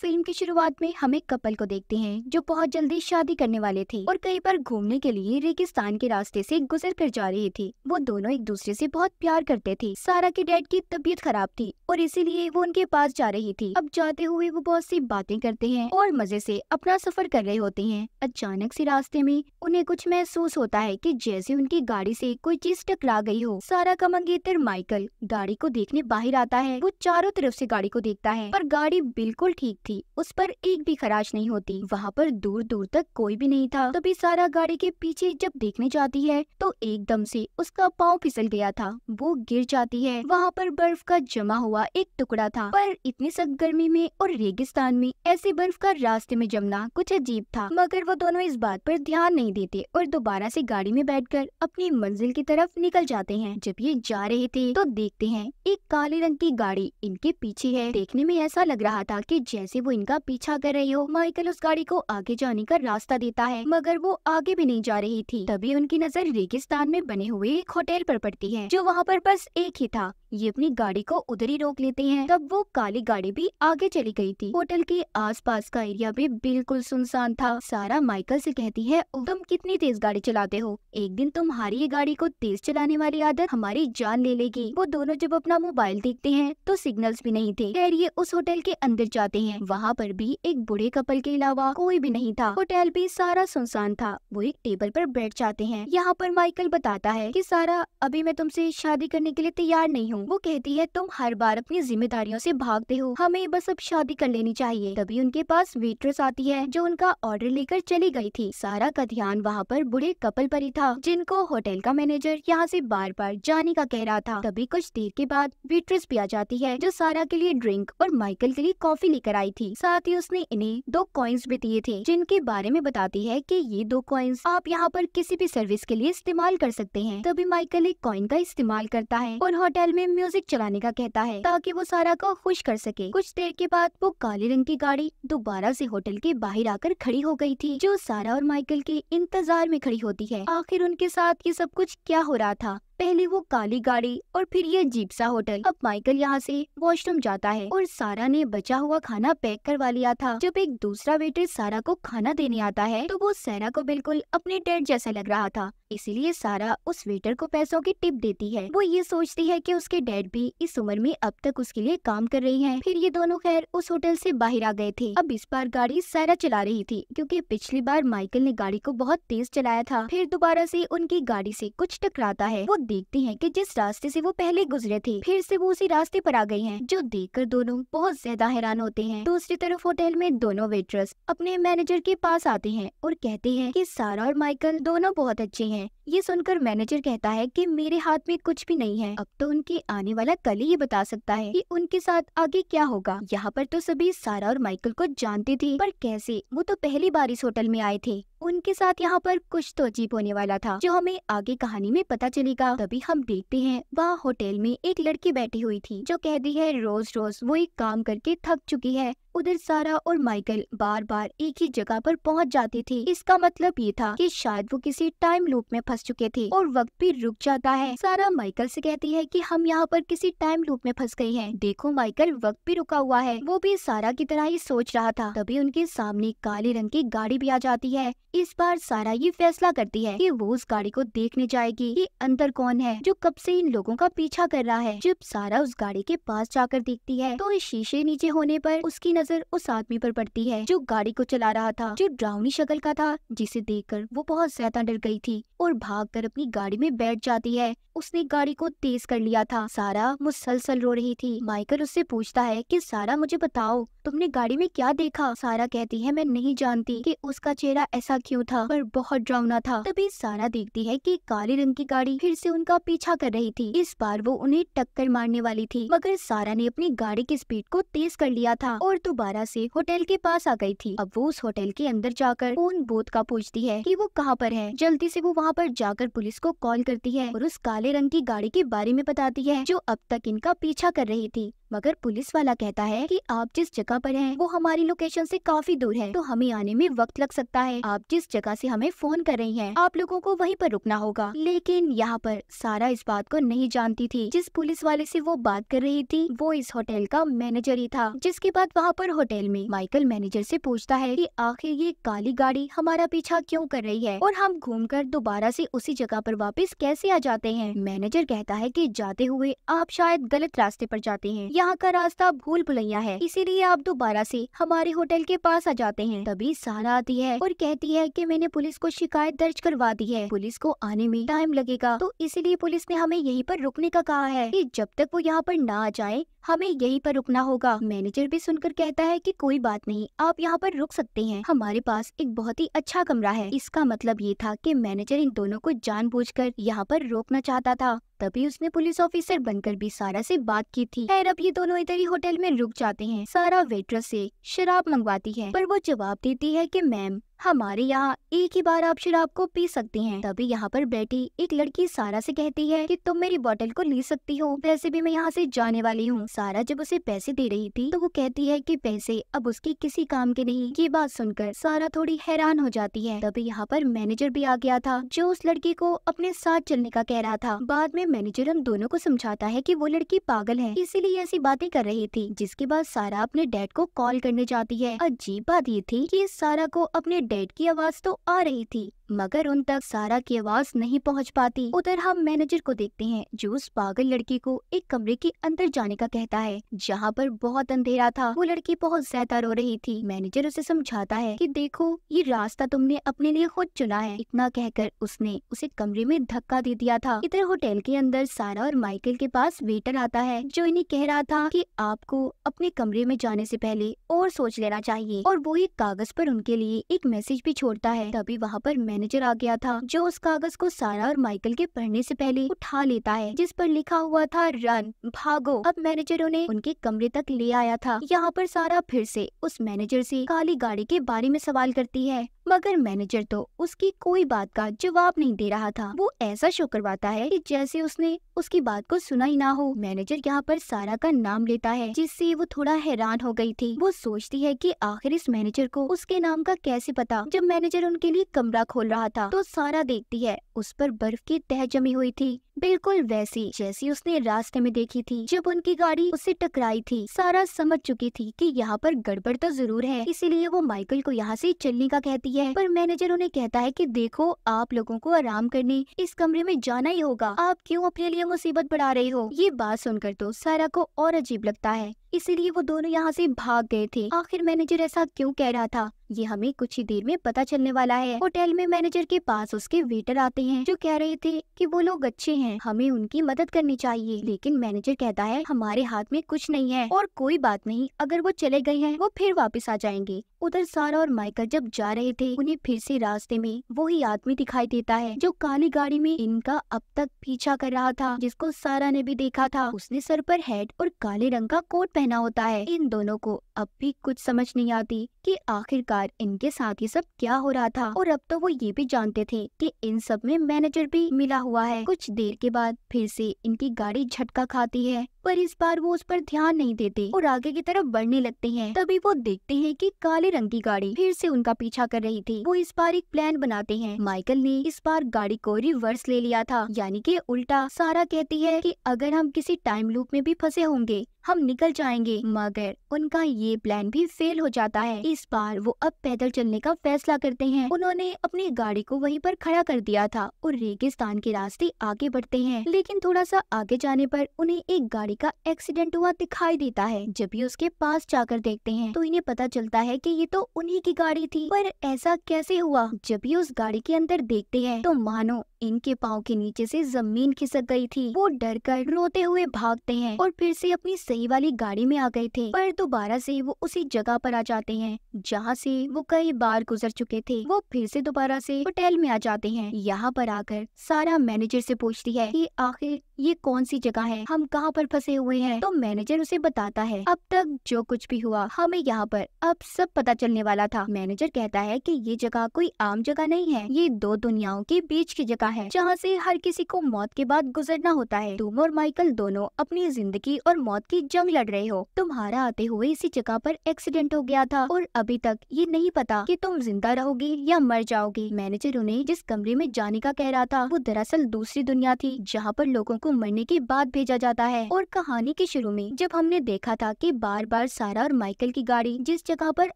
Film की शुरुआत में हम एक कपल को देखते हैं जो बहुत जल्दी शादी करने वाले थे और कहीं पर घूमने के लिए रेगिस्तान के रास्ते से गुजर कर जा रही थी वो दोनों एक दूसरे से बहुत प्यार करते थे सारा के डैड की तबीयत खराब थी और इसीलिए वो उनके पास जा रही थी अब जाते हुए वो बहुत सी बातें करते हैं और मजे से अपना सफर कर रहे होते हैं अचानक से रास्ते में उन्हें कुछ महसूस होता है की जैसे उनकी गाड़ी से कोई चीज टकरा गई हो सारा का मंगेतर माइकल गाड़ी को देखने बाहर आता है वो चारों तरफ से गाड़ी को देखता है पर गाड़ी बिल्कुल ठीक थी उस पर एक भी खराश नहीं होती वहाँ पर दूर दूर तक कोई भी नहीं था तभी सारा गाड़ी के पीछे जब देखने जाती है तो एकदम से उसका पाँव फिसल गया था वो गिर जाती है वहाँ पर बर्फ का जमा हुआ एक टुकड़ा था पर इतनी सख्त गर्मी में और रेगिस्तान में ऐसे बर्फ का रास्ते में जमना कुछ अजीब था मगर वो दोनों इस बात पर ध्यान नहीं देते और दोबारा से गाड़ी में कर अपनी मंजिल की तरफ निकल जाते हैं जब ये जा रहे थे तो देखते हैं एक काले रंग की गाड़ी इनके पीछे है देखने में ऐसा लग रहा था कि जैसे जैसे वो इनका पीछा कर रही हो माइकल उस गाड़ी को आगे जाने का रास्ता देता है मगर वो आगे भी नहीं जा रही थी तभी उनकी नजर रेगिस्तान में बने हुए एक होटल पर पड़ती है जो वहाँ पर बस एक ही था ये अपनी गाड़ी को उधर ही रोक लेते हैं तब वो काली गाड़ी भी आगे चली गई थी होटल के आसपास का एरिया भी बिल्कुल सुनसान था सारा माइकल से कहती है तुम कितनी तेज गाड़ी चलाते हो एक दिन तुम्हारी ये गाड़ी को तेज चलाने वाली आदत हमारी जान ले लेगी वो दोनों जब अपना मोबाइल देखते हैं तो सिग्नल भी नहीं थे खैर ये उस होटल के अंदर जाते हैं वहाँ पर भी एक बुढ़े कपल के अलावा कोई भी नहीं था होटल भी सारा सुनसान था वो एक टेबल पर बैठ जाते हैं यहाँ पर माइकल बताता है की सारा अभी मैं तुमसे शादी करने के लिए तैयार नहीं हूँ हूँ वो कहती है तुम हर बार अपनी जिम्मेदारियों से भागते हो हमें बस अब शादी कर लेनी चाहिए तभी उनके पास वेट्रेस आती है जो उनका ऑर्डर लेकर चली गई थी सारा का ध्यान वहाँ पर बुढ़े कपल पर ही था जिनको होटल का मैनेजर यहाँ से बार बार जाने का कह रहा था तभी कुछ देर के बाद वेट्रेस भी आ जाती है जो सारा के लिए ड्रिंक और माइकल के लिए कॉफी लेकर आई थी साथ ही उसने इन्हें दो कॉइन्स भी दिए थे जिनके बारे में बताती है की ये दो कॉइन्स आप यहाँ पर किसी भी सर्विस के लिए इस्तेमाल कर सकते हैं तभी माइकल एक कॉइन का इस्तेमाल करता है और होटल में म्यूजिक चलाने का कहता है ताकि वो सारा को खुश कर सके कुछ देर के बाद वो काले रंग की गाड़ी दोबारा से होटल के बाहर आकर खड़ी हो गई थी जो सारा और माइकल के इंतजार में खड़ी होती है आखिर उनके साथ ये सब कुछ क्या हो रहा था पहले वो काली गाड़ी और फिर ये जीपसा होटल अब माइकल यहाँ से वॉशरूम जाता है और सारा ने बचा हुआ खाना पैक करवा लिया था जब एक दूसरा वेटर सारा को खाना देने आता है तो वो सारा को बिल्कुल अपने डेड जैसा लग रहा था इसीलिए सारा उस वेटर को पैसों की टिप देती है वो ये सोचती है कि उसके डैड भी इस उम्र में अब तक उसके लिए काम कर रही हैं। फिर ये दोनों खैर उस होटल से बाहर आ गए थे अब इस बार गाड़ी सारा चला रही थी क्योंकि पिछली बार माइकल ने गाड़ी को बहुत तेज चलाया था फिर दोबारा से उनकी गाड़ी से कुछ टकराता है वो देखते हैं कि जिस रास्ते से वो पहले गुजरे थे फिर से वो उसी रास्ते पर आ गए हैं जो देखकर दोनों बहुत ज्यादा हैरान होते हैं दूसरी तरफ होटल में दोनों वेट्रेस अपने मैनेजर के पास आते हैं और कहते हैं कि सारा और माइकल दोनों बहुत अच्छे हैं ये सुनकर मैनेजर कहता है कि मेरे हाथ में कुछ भी नहीं है अब तो उनके आने वाला कल ही ये बता सकता है कि उनके साथ आगे क्या होगा यहाँ पर तो सभी सारा और माइकल को जानते थे पर कैसे वो तो पहली बार इस होटल में आए थे उनके साथ यहाँ पर कुछ तो अजीब होने वाला था जो हमें आगे कहानी में पता चलेगा तभी हम देखते हैं वहाँ होटल में एक लड़की बैठी हुई थी जो कहती है रोज रोज वो एक काम करके थक चुकी है उधर सारा और माइकल बार बार एक ही जगह पर पहुंच जाते थे इसका मतलब ये था कि शायद वो किसी टाइम लूप में फंस चुके थे और वक्त भी रुक जाता है सारा माइकल से कहती है कि हम यहाँ पर किसी टाइम लूप में फंस गई हैं देखो माइकल वक्त भी रुका हुआ है वो भी सारा की तरह ही सोच रहा था तभी उनके सामने काले रंग की गाड़ी भी आ जाती है इस बार सारा ये फैसला करती है कि वो उस गाड़ी को देखने जाएगी कि अंदर कौन है जो कब से इन लोगों का पीछा कर रहा है जब सारा उस गाड़ी के पास जाकर देखती है तो इस शीशे नीचे होने पर उसकी नजर उस आदमी पर पड़ती है जो गाड़ी को चला रहा था जो ड्राउनी शक्ल का था जिसे देखकर वो बहुत ज्यादा डर गई थी और भागकर अपनी गाड़ी में बैठ जाती है उसने गाड़ी को तेज कर लिया था सारा मुसलसल रो रही थी माइकल उससे पूछता है कि सारा मुझे बताओ तुमने गाड़ी में क्या देखा सारा कहती है मैं नहीं जानती कि उसका चेहरा ऐसा क्यों था पर बहुत डरावना था तभी सारा देखती है कि काले रंग की गाड़ी फिर से उनका पीछा कर रही थी इस बार वो उन्हें टक्कर मारने वाली थी मगर सारा ने अपनी गाड़ी की स्पीड को तेज कर लिया था और तो दोबारा से होटल के पास आ गई थी अब वो उस होटल के अंदर जाकर फोन बोध का पूछती है कि वो कहाँ पर है जल्दी से वो वहाँ पर जाकर पुलिस को कॉल करती है और उस काले रंग की गाड़ी के बारे में बताती है जो अब तक इनका पीछा कर रही थी मगर पुलिस वाला कहता है कि आप जिस जगह पर हैं वो हमारी लोकेशन से काफी दूर है तो हमें आने में वक्त लग सकता है आप जिस जगह से हमें फोन कर रही हैं आप लोगों को वहीं पर रुकना होगा लेकिन यहाँ पर सारा इस बात को नहीं जानती थी जिस पुलिस वाले से वो बात कर रही थी वो इस होटल का मैनेजर ही था जिसके बाद वहाँ पर होटल में माइकल मैनेजर से पूछता है कि आखिर ये काली गाड़ी हमारा पीछा क्यों कर रही है और हम कर दोबारा से उसी जगह पर वापस कैसे आ जाते हैं मैनेजर कहता है कि जाते हुए आप शायद गलत रास्ते पर जाते हैं यहाँ का रास्ता भूल भुलैया है इसीलिए आप दोबारा से हमारे होटल के पास आ जाते हैं तभी सारा आती है और कहती है कि मैंने पुलिस को शिकायत दर्ज करवा दी है पुलिस को आने में टाइम लगेगा तो इसीलिए पुलिस ने हमें यहीं पर रुकने का कहा है कि जब तक वो यहाँ पर ना आ जाए हमें यहीं पर रुकना होगा मैनेजर भी सुनकर कहता है कि कोई बात नहीं आप यहाँ पर रुक सकते हैं हमारे पास एक बहुत ही अच्छा कमरा है इसका मतलब ये था कि मैनेजर इन दोनों को जानबूझकर यहाँ पर रोकना चाहता था तभी उसने पुलिस ऑफिसर बनकर भी सारा से बात की थी खैर अब ये दोनों इधर ही होटल में रुक जाते हैं सारा वेटर से शराब मंगवाती है पर वो जवाब देती है कि मैम हमारे यहाँ एक ही बार आप शराब को पी सकती हैं। तभी यहाँ पर बैठी एक लड़की सारा से कहती है कि तुम मेरी बोतल को ले सकती हो वैसे भी मैं यहाँ से जाने वाली हूँ सारा जब उसे पैसे दे रही थी तो वो कहती है कि पैसे अब उसके किसी काम के नहीं ये बात सुनकर सारा थोड़ी हैरान हो जाती है तभी यहाँ पर मैनेजर भी आ गया था जो उस लड़की को अपने साथ चलने का कह रहा था बाद में मैनेजर उन दोनों को समझाता है की वो लड़की पागल है इसीलिए ऐसी बातें कर रही थी जिसके बाद सारा अपने डैड को कॉल करने जाती है अजीब बात ये थी की सारा को अपने डैड की आवाज तो आ रही थी मगर उन तक सारा की आवाज नहीं पहुंच पाती उधर हम मैनेजर को देखते हैं जो उस पागल लड़की को एक कमरे के अंदर जाने का कहता है जहाँ पर बहुत अंधेरा था वो लड़की बहुत ज्यादा रो रही थी मैनेजर उसे समझाता है कि देखो ये रास्ता तुमने अपने लिए खुद चुना है इतना कहकर उसने उसे कमरे में धक्का दे दिया था इधर होटल के अंदर सारा और माइकल के पास वेटर आता है जो इन्हें कह रहा था कि आपको अपने कमरे में जाने से पहले और सोच लेना चाहिए और वो एक कागज पर उनके लिए एक मैसेज भी छोड़ता है तभी वहाँ पर मैनेजर मैनेजर आ गया था जो उस कागज को सारा और माइकल के पढ़ने से पहले उठा लेता है जिस पर लिखा हुआ था रन भागो अब मैनेजर उन्हें उनके कमरे तक ले आया था यहाँ पर सारा फिर से उस मैनेजर से काली गाड़ी के बारे में सवाल करती है मगर मैनेजर तो उसकी कोई बात का जवाब नहीं दे रहा था वो ऐसा शो करवाता है कि जैसे उसने उसकी बात को सुना ही ना हो मैनेजर यहाँ पर सारा का नाम लेता है जिससे वो थोड़ा हैरान हो गई थी वो सोचती है कि आखिर इस मैनेजर को उसके नाम का कैसे पता जब मैनेजर उनके लिए कमरा खोल रहा था तो सारा देखती है उस पर बर्फ की तह जमी हुई थी बिल्कुल वैसी जैसी उसने रास्ते में देखी थी जब उनकी गाड़ी उससे टकराई थी सारा समझ चुकी थी कि यहाँ पर गड़बड़ तो जरूर है इसीलिए वो माइकल को यहाँ से चलने का कहती है पर मैनेजर उन्हें कहता है कि देखो आप लोगों को आराम करने इस कमरे में जाना ही होगा आप क्यों अपने लिए मुसीबत बढ़ा रहे हो ये बात सुनकर तो सारा को और अजीब लगता है इसीलिए वो दोनों यहाँ से भाग गए थे आखिर मैनेजर ऐसा क्यों कह रहा था ये हमें कुछ ही देर में पता चलने वाला है होटल में मैनेजर के पास उसके वेटर आते हैं जो कह रहे थे कि वो लोग अच्छे हैं हमें उनकी मदद करनी चाहिए लेकिन मैनेजर कहता है हमारे हाथ में कुछ नहीं है और कोई बात नहीं अगर वो चले गए हैं वो फिर वापस आ जाएंगे उधर सारा और माइकल जब जा रहे थे उन्हें फिर से रास्ते में वही आदमी दिखाई देता है जो काली गाड़ी में इनका अब तक पीछा कर रहा था जिसको सारा ने भी देखा था उसने सर पर हेड और काले रंग का कोट पहन पहना होता है इन दोनों को अब भी कुछ समझ नहीं आती कि आखिरकार इनके साथ ये सब क्या हो रहा था और अब तो वो ये भी जानते थे कि इन सब में मैनेजर भी मिला हुआ है कुछ देर के बाद फिर से इनकी गाड़ी झटका खाती है पर इस बार वो उस पर ध्यान नहीं देते और आगे की तरफ बढ़ने लगते हैं तभी वो देखते हैं कि काले रंग की गाड़ी फिर से उनका पीछा कर रही थी वो इस बार एक प्लान बनाते हैं माइकल ने इस बार गाड़ी को रिवर्स ले लिया था यानी कि उल्टा सारा कहती है कि अगर हम किसी टाइम लूप में भी फंसे होंगे हम निकल जाएंगे मगर उनका ये प्लान भी फेल हो जाता है इस बार वो अब पैदल चलने का फैसला करते हैं उन्होंने अपनी गाड़ी को वहीं पर खड़ा कर दिया था और रेगिस्तान के रास्ते आगे बढ़ते हैं लेकिन थोड़ा सा आगे जाने पर उन्हें एक गाड़ी गाड़ी का एक्सीडेंट हुआ दिखाई देता है जब भी उसके पास जाकर देखते हैं तो इन्हें पता चलता है की ये तो उन्ही की गाड़ी थी पर ऐसा कैसे हुआ जब भी उस गाड़ी के अंदर देखते हैं तो मानो इनके पाँव के नीचे से जमीन खिसक गई थी वो डर कर रोते हुए भागते हैं और फिर से अपनी सही वाली गाड़ी में आ गए थे पर दोबारा से वो उसी जगह पर आ जाते हैं जहाँ से वो कई बार गुजर चुके थे वो फिर से दोबारा से होटल में आ जाते हैं यहाँ पर आकर सारा मैनेजर से पूछती है कि आखिर ये कौन सी जगह है हम कहाँ पर फंसे हुए हैं तो मैनेजर उसे बताता है अब तक जो कुछ भी हुआ हमें यहाँ पर अब सब पता चलने वाला था मैनेजर कहता है की ये जगह कोई आम जगह नहीं है ये दो दुनियाओं के बीच की जगह है जहाँ से हर किसी को मौत के बाद गुजरना होता है तुम और माइकल दोनों अपनी जिंदगी और मौत की जंग लड़ रहे हो तुम्हारा आते हुए इसी जगह पर एक्सीडेंट हो गया था और अभी तक ये नहीं पता कि तुम जिंदा रहोगे या मर जाओगे मैनेजर उन्हें जिस कमरे में जाने का कह रहा था वो दरअसल दूसरी दुनिया थी जहाँ पर लोगों को मरने के बाद भेजा जाता है और कहानी के शुरू में जब हमने देखा था कि बार बार सारा और माइकल की गाड़ी जिस जगह पर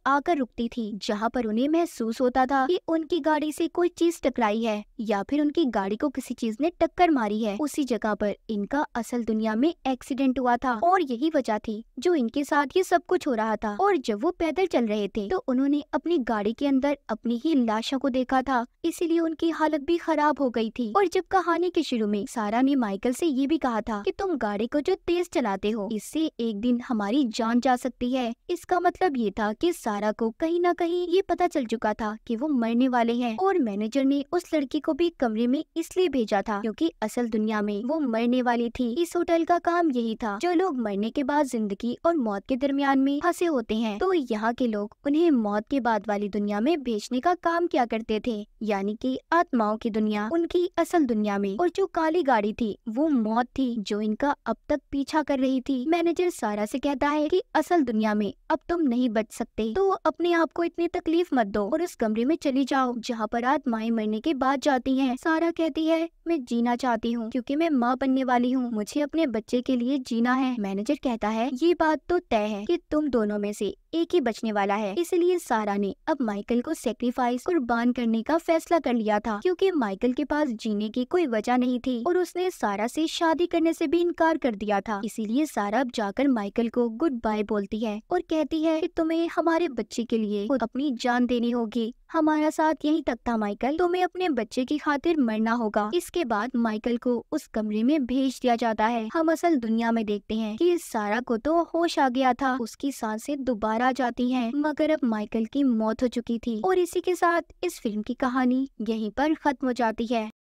आकर रुकती थी जहाँ पर उन्हें महसूस होता था कि उनकी गाड़ी से कोई चीज टकराई है या फिर उनकी गाड़ी को किसी चीज ने टक्कर मारी है उसी जगह पर इनका असल दुनिया में एक्सीडेंट हुआ था और यही वजह थी जो इनके साथ ये सब कुछ हो रहा था और जब वो पैदल चल रहे थे तो उन्होंने अपनी गाड़ी के अंदर अपनी ही लाशों को देखा था इसीलिए उनकी हालत भी खराब हो गयी थी और जब कहानी के शुरू में सारा ने माइकल ऐसी ये भी कहा था की तुम गाड़ी को जो तेज चलाते हो इससे एक दिन हमारी जान जा सकती है इसका मतलब ये था की सारा को कहीं ना कहीं ये पता चल चुका था कि वो मरने वाले हैं और मैनेजर ने उस लड़की को भी कमरे में में इसलिए भेजा था क्योंकि असल दुनिया में वो मरने वाली थी इस होटल का काम यही था जो लोग मरने के बाद जिंदगी और मौत के दरमियान में फंसे होते हैं तो यहाँ के लोग उन्हें मौत के बाद वाली दुनिया में भेजने का काम किया करते थे यानी कि आत्माओं की दुनिया उनकी असल दुनिया में और जो काली गाड़ी थी वो मौत थी जो इनका अब तक पीछा कर रही थी मैनेजर सारा से कहता है कि असल दुनिया में अब तुम नहीं बच सकते तो अपने आप को इतनी तकलीफ मत दो और उस कमरे में चली जाओ जहाँ पर आत्माएं मरने के बाद जाती हैं सारा सारा कहती है मैं जीना चाहती हूँ क्योंकि मैं माँ बनने वाली हूँ मुझे अपने बच्चे के लिए जीना है मैनेजर कहता है ये बात तो तय है कि तुम दोनों में से एक ही बचने वाला है इसलिए सारा ने अब माइकल को सेक्रीफाइस कुर्बान करने का फैसला कर लिया था क्योंकि माइकल के पास जीने की कोई वजह नहीं थी और उसने सारा से शादी करने से भी इनकार कर दिया था इसीलिए सारा अब जाकर माइकल को गुड बाय बोलती है और कहती है कि तुम्हें हमारे बच्चे के लिए खुद अपनी जान देनी होगी हमारा साथ यहीं तक था माइकल तुम्हें अपने बच्चे की खातिर मरना होगा इसके बाद माइकल को उस कमरे में भेज दिया जाता है हम असल दुनिया में देखते हैं कि सारा को तो होश आ गया था उसकी सांसें दोबारा चला जाती है मगर अब माइकल की मौत हो चुकी थी और इसी के साथ इस फिल्म की कहानी यहीं पर खत्म हो जाती है